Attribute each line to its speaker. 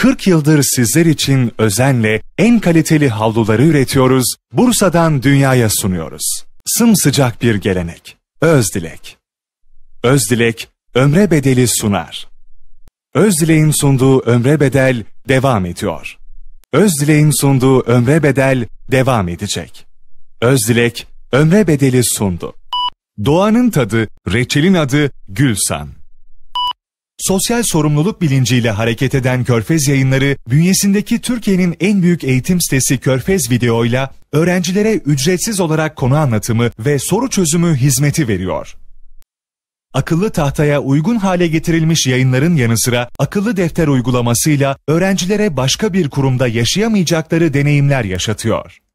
Speaker 1: 40 yıldır sizler için özenle en kaliteli havluları üretiyoruz, Bursa'dan dünyaya sunuyoruz. Sımsıcak bir gelenek. Özdilek. Özdilek, ömre bedeli sunar. Özdilek'in sunduğu ömre bedel devam ediyor. Özdilek'in sunduğu ömre bedel devam edecek. Özdilek, ömre bedeli sundu. Doğanın tadı, reçelin adı Gülsan. Sosyal sorumluluk bilinciyle hareket eden Körfez yayınları, bünyesindeki Türkiye'nin en büyük eğitim sitesi Körfez videoyla öğrencilere ücretsiz olarak konu anlatımı ve soru çözümü hizmeti veriyor. Akıllı tahtaya uygun hale getirilmiş yayınların yanı sıra akıllı defter uygulamasıyla öğrencilere başka bir kurumda yaşayamayacakları deneyimler yaşatıyor.